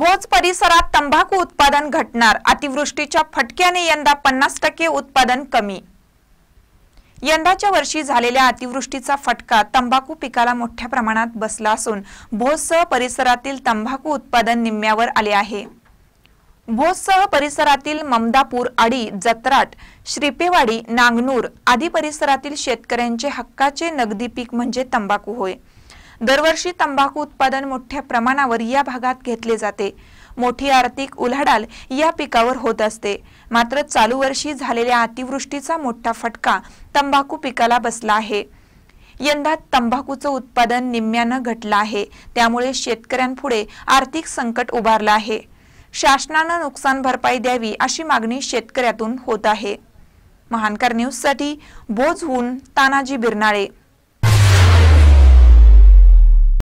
भोज परिसरात तंबाखू उत्पादन घटणार अतिवृष्टीच्या फटक्याने यंदा पन्नास टक्के उत्पादन कमी यंदाच्या वर्षी झालेल्या अतिवृष्टीचा फटका तंबाखू पिकाला मोठ्या प्रमाणात बसला असून भोजसह परिसरातील तंबाखू उत्पादन निम्म्यावर आले आहे भोजसह परिसरातील ममदापूर आडी जत्राट श्रीपेवाडी नांगनूर आदी परिसरातील शेतकऱ्यांचे हक्काचे नगदी पीक म्हणजे तंबाखू होय दरवर्षी तंबाखू उत्पादन मोठ्या प्रमाणावर या भागात घेतले जाते मोठी आर्थिक उलाढाल या पिकावर होत असते मात्र चालू वर्षी झालेल्या अतिवृष्टीचा मोठा फटका तंबाखू पिकाला बसला आहे यंदा तंबाखूचं उत्पादन निम्म्यानं घटलं आहे त्यामुळे शेतकऱ्यांपुढे आर्थिक संकट उभारलं आहे शासनानं नुकसान भरपाई द्यावी अशी मागणी शेतकऱ्यातून होत आहे महानकर न्यूजसाठी बोजहून तानाजी बिरनाळे